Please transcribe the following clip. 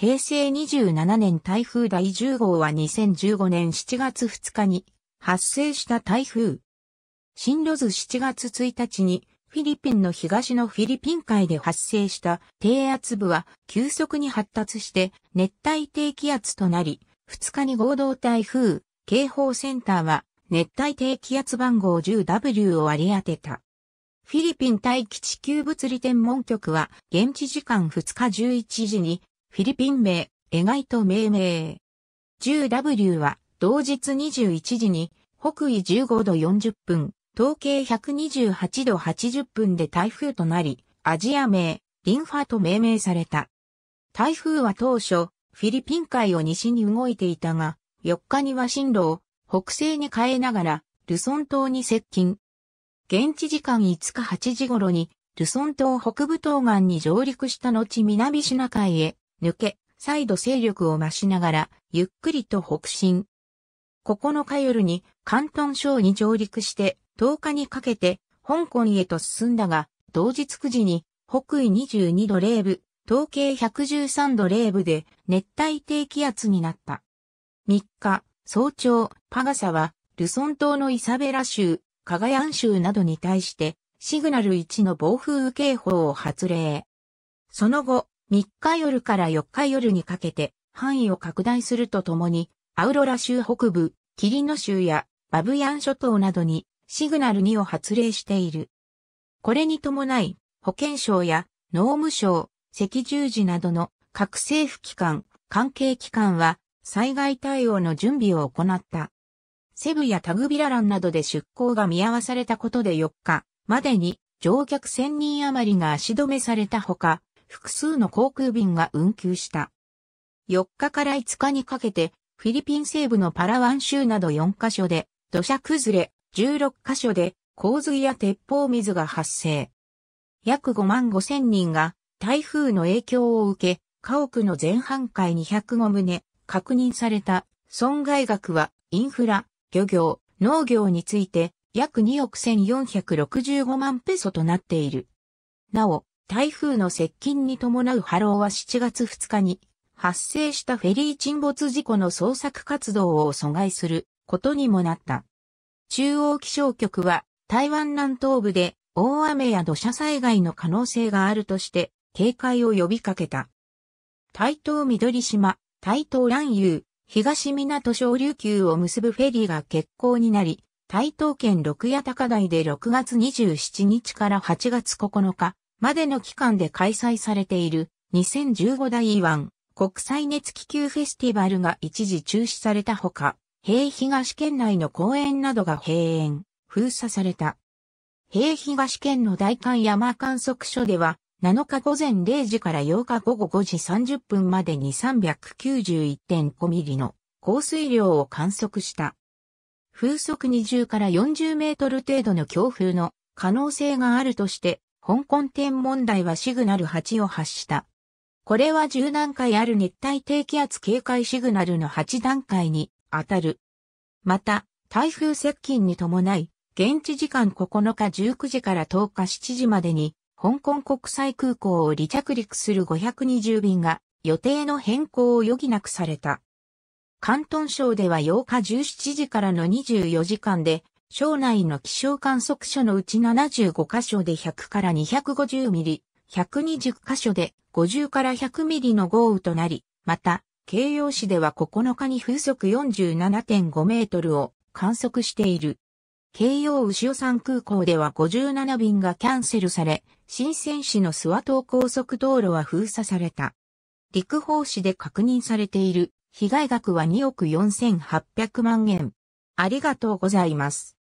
平成27年台風第10号は2015年7月2日に発生した台風。進路図7月1日にフィリピンの東のフィリピン海で発生した低圧部は急速に発達して熱帯低気圧となり、2日に合同台風警報センターは熱帯低気圧番号 10W を割り当てた。フィリピン大気地球物理天文局は現地時間2日11時にフィリピン名、エガイと命名。10W は、同日21時に、北緯15度40分、東経128度80分で台風となり、アジア名、リンファと命名された。台風は当初、フィリピン海を西に動いていたが、4日には進路を北西に変えながら、ルソン島に接近。現地時間5日8時頃に、ルソン島北部東岸に上陸した後南シナ海へ抜け、再度勢力を増しながら、ゆっくりと北進。9日夜に関東省に上陸して10日にかけて香港へと進んだが、同日9時に北緯22度0部、東経113度0部で熱帯低気圧になった。3日、早朝、パガサは、ルソン島のイサベラ州、カガヤン州などに対して、シグナル1の暴風雨警報を発令。その後、3日夜から4日夜にかけて範囲を拡大するとともに、アウロラ州北部、キリノ州やバブヤン諸島などにシグナル2を発令している。これに伴い、保健省や農務省、赤十字などの各政府機関、関係機関は災害対応の準備を行った。セブやタグビラランなどで出港が見合わされたことで4日までに乗客1000人余りが足止めされたほか、複数の航空便が運休した。4日から5日にかけて、フィリピン西部のパラワン州など4カ所で、土砂崩れ、16カ所で、洪水や鉄砲水が発生。約5万5千人が、台風の影響を受け、家屋の全半壊205棟、確認された、損害額は、インフラ、漁業、農業について、約2億1465万ペソとなっている。なお、台風の接近に伴う波浪は7月2日に発生したフェリー沈没事故の捜索活動を阻害することにもなった。中央気象局は台湾南東部で大雨や土砂災害の可能性があるとして警戒を呼びかけた。台東緑島、台東乱遊、東港小琉球を結ぶフェリーが欠航になり、台東県六夜高台で6月27日から8月9日、までの期間で開催されている2015台1国際熱気球フェスティバルが一時中止されたほか、平東県内の公園などが閉園、封鎖された。平東県の大観山観測所では、7日午前0時から8日午後5時30分までに391.5ミリの降水量を観測した。風速20から40メートル程度の強風の可能性があるとして香港天文台はシグナル8を発した。これは10段階ある熱帯低気圧警戒シグナルの8段階に当たる。また、台風接近に伴い、現地時間9日19時から10日7時までに、香港国際空港を離着陸する520便が予定の変更を余儀なくされた。広東省では8日17時からの24時間で省内の気象観測所のうち75箇所で100から250ミリ、120箇所で50から100ミリの豪雨となり、また、京葉市では9日に風速47.5メートルを観測している。京葉牛尾山空港では57便がキャンセルされ、新鮮市の諏訪東高速道路は封鎖された。陸方市で確認されている被害額は2億4800万円。ありがとうございます。